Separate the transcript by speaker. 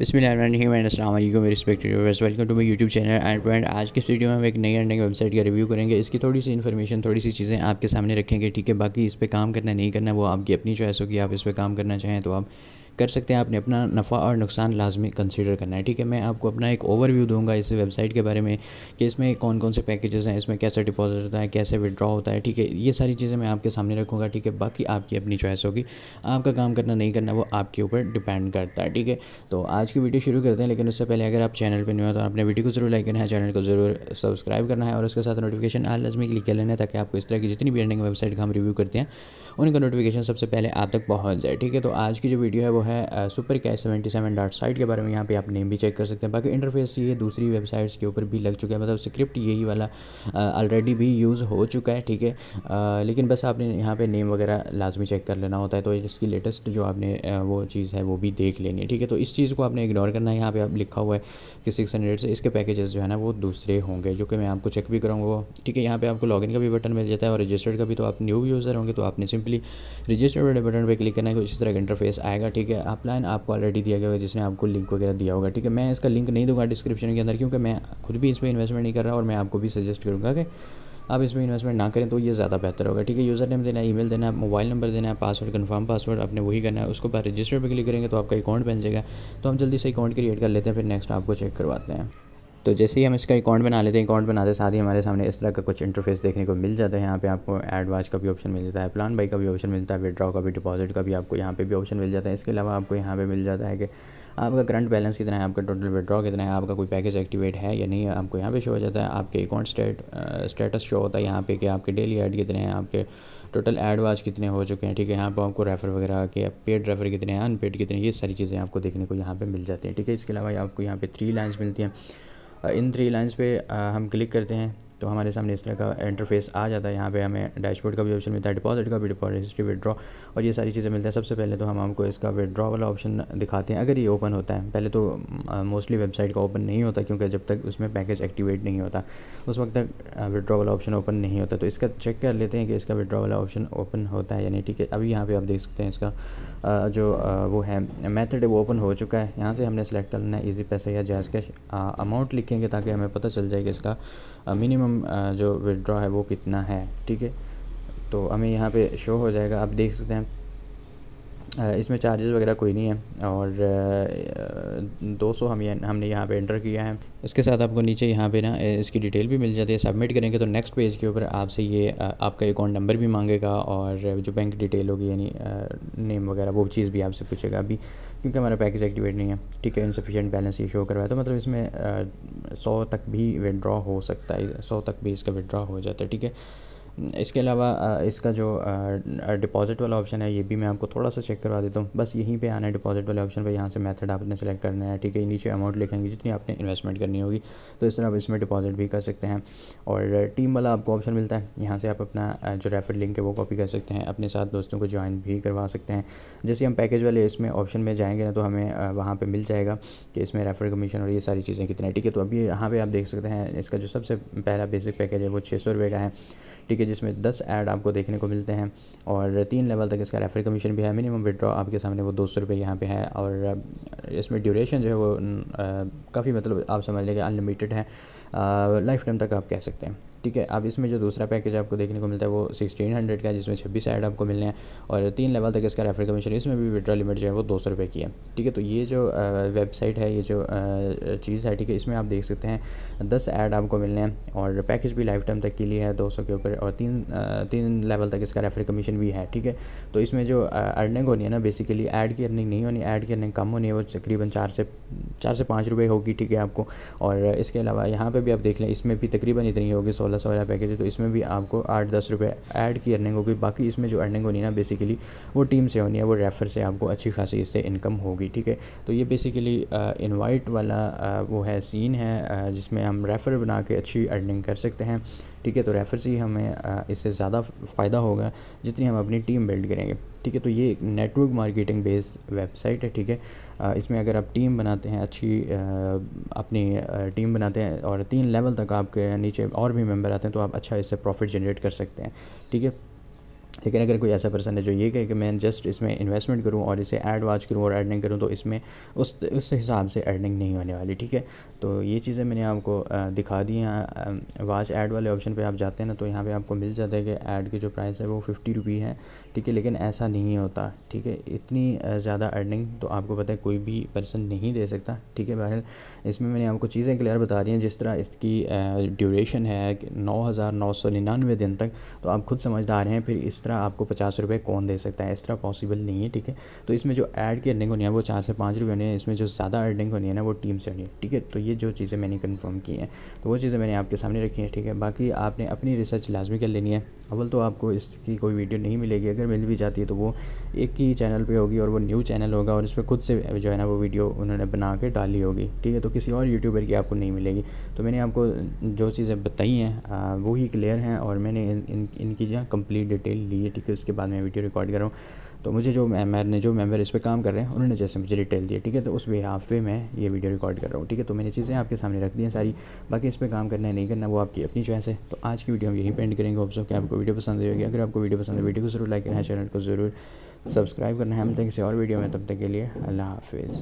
Speaker 1: Bismil respected welcome to my YouTube channel and friend आज के video में हम एक नई अर्निंग वेबसाइट का रिव्यू करेंगे इसकी थोड़ी सी इन्फॉर्मेशन थोड़ी सी चीज़ें आपके सामने रखेंगे ठीक है बाकी इस पर काम करना नहीं करना वो आपकी अपनी चॉइस होगी आप इस पर काम करना चाहें तो आप कर सकते हैं आपने अपना नफ़ा और नुकसान लाजमी कंसिडर करना है ठीक है मैं आपको अपना एक ओवरव्यू दूंगा इस वेबसाइट के बारे में कि इसमें कौन कौन से पैकेजेस हैं इसमें कैसे डिपॉजिट होता है कैसे विड्रॉ होता है ठीक है ये सारी चीज़ें मैं आपके सामने रखूँगा ठीक है बाकी आपकी अपनी चॉइस होगी आपका काम करना नहीं करना वो आपके ऊपर डिपेंड करता है ठीक है तो आज की वीडियो शुरू करते हैं लेकिन उससे पहले अगर आप चैनल पर नहीं हो तो आपने वीडियो को जरूर लाइक करना है चैनल को जरूर सब्सक्राइब करना है और उसके साथ नोटिफिकेशन आल लजमी क्लिक कर लेना है ताकि आपको इस तरह की जितनी भी अर्निंग वेबसाइट का हम रिव्यू करते हैं उनका नोटिफिकेशन सबसे पहले आप तक पहुँच जाए ठीक है तो आज की जो वीडियो है वो है super cash seventy seven dot site के बारे में यहाँ पे आप नेम भी चेक कर सकते हैं बाकी इंटरफेस ये दूसरी वेबसाइट्स के ऊपर भी लग चुका है मतलब स्क्रिप्ट यही वाला ऑलरेडी भी यूज़ हो चुका है ठीक है लेकिन बस आपने यहाँ पर नेम वगैरह लाजमी चेक कर लेना होता है तो इसकी लेटेस्ट जो आपने वो चीज़ है वो भी देख लेनी है ठीक है तो इस चीज़ को आपने इग्नोर करना है यहाँ पर आप लिखा हुआ है कि सिक्स हंड्रेड से इसके पैकेजेस जो है ना वो दूसरे होंगे जो कि मैं आपको चेक भी करूँगा ठीक है यहाँ पर आपको लॉगिन का भी बटन मिल जाता है और रजिस्टर्ड का भी तो आप न्यू यूज़र होंगे तो आपने सिंपली रजिस्टर्ड वाले बटन पर क्लिक करना है कुछ तो इस तरह का इंटरफेस आएगा ठीक है ठीक है अपलाइन आपको ऑलरेडी दिया गया होगा जिसने आपको लिंक वगैरह दिया होगा ठीक है मैं इसका लिंक नहीं दूंगा डिस्क्रिप्शन के अंदर क्योंकि मैं खुद भी इसमें इन्वेस्टमेंट नहीं कर रहा और मैं आपको भी सजेस्ट करूँगा कि आप इसमें इन्वेस्टमेंट ना करें तो ये ज़्यादा बेहतर होगा ठीक है यूज़र नेम देना है ईमेल देना मोबाइल नंबर देना है पासवर्ड कन्फर्म पासवर्ड आपने वही करना है उसको बाद रजिस्टर पर क्लिक करेंगे तो आपका अकाउंट बन जाएगा तो हम जल्दी से अकाउंट क्रिएट कर लेते हैं फिर नेक्स्ट आपको चेक करवाते हैं तो जैसे ही हम इसका अकाउंट बना लेते हैं अकाउंट बनाते साथ ही हमारे सामने इस तरह का कुछ इंटरफेस देखने को मिल जाता है यहाँ पे आपको एडवांस का भी ऑप्शन मिल जाता है प्लान बाई का भी ऑप्शन मिलता है विड्रॉ का भी डिपॉजिट का भी आपको यहाँ पे भी ऑप्शन मिल जाता है इसके अलावा आपको यहाँ पे मिल जाता है कि आपका करंट बैलेंस कितना है आपका टोटल विड्रॉ कितना है आपका कोई पैकेज एक्टिवेट है या नहीं आपको यहाँ पर शो हो जाता है आपके अकाउंट स्टेट स्टेटस शो होता है यहाँ पे कि आपके डेली एड कितने हैं आपके टोटल एड वाच कितने हो चुके हैं ठीक है यहाँ पर आपको रेफर वगैरह के पेड रेफर कितने हैं अनपेड कितने ये सारी चीज़ें आपको देखने को यहाँ पर मिल जाती हैं ठीक है इसके अलावा आपको यहाँ पर थ्री लाइन्स मिलती हैं इन थ्री लाइन्स पे हम क्लिक करते हैं तो हमारे सामने इस तरह का इंटरफेस आ जाता है यहाँ पे हमें डैशबोर्ड का भी ऑप्शन मिलता है डिपॉजिट का भी डिपॉजिट हिस्ट्री विड्रॉ और ये सारी चीज़ें मिलती है सबसे पहले तो हम आपको इसका विड्रॉ वाला ऑप्शन दिखाते हैं अगर ये ओपन होता है पहले तो मोस्टली वेबसाइट का ओपन नहीं होता क्योंकि जब तक उसमें पैकेज एक्टिवेट नहीं होता उस वक्त तक विड्रॉ वाला ऑप्शन ओपन नहीं होता तो इसका चेक कर लेते हैं कि इसका विड्रॉ वाला ऑप्शन ओपन होता है यानी ठीक है अभी यहाँ पर आप देख सकते हैं इसका जो वो है मैथड वो ओपन हो चुका है यहाँ से हमने सेलेक्ट करना है ईजी पैसे या जैस कैश अमाउंट लिखेंगे ताकि हमें पता चल जाएगा इसका मिनिमम मिनिमम जो विड्रॉ है वो कितना है ठीक है तो हमें यहाँ पे शो हो जाएगा आप देख सकते हैं इसमें चार्जेस वगैरह कोई नहीं है और 200 हम हमने यहाँ पे एंटर किया है इसके साथ आपको नीचे यहाँ पे ना इसकी डिटेल भी मिल जाती है सबमिट करेंगे तो नेक्स्ट पेज के ऊपर आपसे ये आपका अकाउंट नंबर भी मांगेगा और जो बैंक डिटेल होगी यानी नेम वगैरह वो चीज़ भी आपसे पूछेगा अभी क्योंकि हमारा पैकेज एक्टिवेट नहीं है ठीक है इनसफिशेंट बैलेंस ये शो करवाया तो मतलब इसमें सौ तक भी विदड्रॉ हो सकता है सौ तक भी इसका विदड्रॉ हो जाता है ठीक है इसके अलावा इसका जो डिपॉजिट वाला ऑप्शन है ये भी मैं आपको थोड़ा सा चेक करवा देता हूँ बस यहीं पे आना है डिपॉजिट वाले ऑप्शन पे यहाँ से मेथड आपने सेलेक्ट करना है ठीक है नीचे अमाउंट लिखेंगे जितनी आपने इन्वेस्टमेंट करनी होगी तो इस तरह आप इसमें डिपॉजिट भी कर सकते हैं और टीम वाला आपको ऑप्शन मिलता है यहाँ से आप अपना जो रेफर लिंक है वो कॉपी कर सकते हैं अपने साथ दोस्तों को ज्वाइन भी करवा सकते हैं जैसे हम पैकेज वाले इसमें ऑप्शन में जाएंगे ना तो हमें वहाँ पर मिल जाएगा कि इसमें रेफर कमीशन और ये सारी चीज़ें कितनी ठीक है तो अभी यहाँ पर आप देख सकते हैं इसका जो सबसे पहला बेसिक पैकेज है वो छः सौ रुपये का है ठीक है जिसमें दस ऐड आपको देखने को मिलते हैं और तीन लेवल तक इसका रेफरी कमीशन भी है मिनिमम विड्रॉ आपके सामने वो दो सौ रुपये यहाँ पर है और इसमें ड्यूरेशन जो है वो काफ़ी मतलब आप समझ लेंगे अनलिमिटेड है लाइफ टाइम तक आप कह सकते हैं ठीक है अब इसमें जो दूसरा पैकेज आपको देखने को मिलता है वो सिक्सटीन हंड्रेड का जिसमें छब्बीस ऐड आपको मिलने हैं और तीन लेवल तक इसका रेफर कमीशन इसमें भी विड्रॉ लिमिट जो है वो दो सौ रुपये की है ठीक है तो ये जो वेबसाइट है ये जो चीज़ है ठीक है इसमें आप देख सकते हैं दस ऐड आपको मिलने हैं और पैकेज भी लाइफ टाइम तक के लिए है दो सौ के ऊपर और तीन तीन लेवल तक इसका रेफर कमीशन भी है ठीक है तो इसमें जो अर्निंग होनी है ना बेसिकली ऐड की अर्निंग नहीं होनी ऐड की अर्निंग कम होनी है वो तकरीबन चार से चार से पाँच रुपये होगी ठीक है आपको और इसके अलावा यहाँ पर भी आप देख लें इसमें भी तकरीबन इतनी होगी सोलह सोलह सौ वाला पैकेज है तो इसमें भी आपको आठ दस रुपये ऐड अर्निंग होगी बाकी इसमें जो अर्निंग होनी ना बेसिकली वो टीम से होनी है वो रेफर से आपको अच्छी खासी इससे इनकम होगी ठीक है तो ये बेसिकली इनवाइट uh, वाला uh, वो है सीन है uh, जिसमें हम रेफ़र बना के अच्छी अर्निंग कर सकते हैं ठीक है तो रेफर से ही हमें इससे ज़्यादा फ़ायदा होगा जितनी हम अपनी टीम बिल्ड करेंगे ठीक है तो ये एक नेटवर्क मार्केटिंग बेस वेबसाइट है ठीक है इसमें अगर आप टीम बनाते हैं अच्छी अपनी टीम बनाते हैं और तीन लेवल तक आपके नीचे और भी मेम्बर मेंबर आते हैं तो आप अच्छा इससे प्रॉफिट जनरेट कर सकते हैं ठीक है लेकिन अगर कोई ऐसा पर्सन है जो ये कहे कि मैं जस्ट इसमें इन्वेस्टमेंट करूँ और इसे ऐड वॉच करूँ और एडनिंग करूँ तो इसमें उस उस हिसाब से एडनिंग नहीं होने वाली ठीक है तो ये चीज़ें मैंने आपको दिखा दी हैं वॉच ऐड वाले ऑप्शन पे आप जाते हैं ना तो यहाँ पे आपको मिल जाता है कि ऐड की जो प्राइस है वो फिफ्टी रुपी है ठीक है लेकिन ऐसा नहीं होता ठीक है इतनी ज़्यादा अर्निंग तो आपको पता है कोई भी पर्सन नहीं दे सकता ठीक है बहरहाल इसमें मैंने आपको चीज़ें क्लियर बता दी हैं जिस तरह इसकी ड्यूरेशन है नौ हज़ार नौ सौ निन्यानवे दिन तक तो आप खुद समझदार हैं फिर इस इस तरह आपको पचास रुपये कौन दे सकता है इस तरह पॉसिबल नहीं है ठीक है तो इसमें जो ऐड की अर्निंग होनी है वो चार से पाँच रुपये होनी है इसमें जो ज़्यादा अर्निंग होनी है ना वो टीम से होनी है ठीक है तो ये जो चीज़ें मैंने कन्फर्म की हैं तो वो चीज़ें मैंने आपके सामने रखी हैं ठीक है बाकी आपने अपनी रिसर्च लाजमी कर लेनी है अवल तो आपको इसकी कोई वीडियो नहीं मिलेगी अगर मिल भी जाती है तो वो एक ही चैनल पर होगी और वो न्यू चैनल होगा और इस पर खुद से जो है ना वो वीडियो उन्होंने बना के डाली होगी ठीक है तो किसी और यूट्यूबर की आपको नहीं मिलेगी तो मैंने आपको जो चीज़ें बताई हैं वो ही क्लियर हैं और मैंने इन, इन, इनकी जो कंप्लीट डिटेल लिए ठीक है उसके बाद मैं वीडियो रिकॉर्ड कर रहा हूँ तो मुझे जो मेम्बर ने जो मेम्बर इस पर काम कर रहे हैं उन्होंने जैसे मुझे डिटेल दिया ठीक है तो उस बिहाफ पे मैं ये वीडियो रिकॉर्ड कर रहा हूँ ठीक है तो मैंने चीज़ें आपके सामने रख दी हैं सारी बाकी इस पर काम करना है नहीं करना वो आपकी अपनी चॉइस है तो आज की वीडियो हम यही पेंट करेंगे होप्स कि आपको वीडियो पसंद आएगी अगर आपको वीडियो पसंद है वीडियो को जरूर लाइक करना है चैनल को ज़रूर सब्सक्राइब करना है मिलते हैं किसी और वीडियो में तब तक के लिए अल्लाह हाफिज़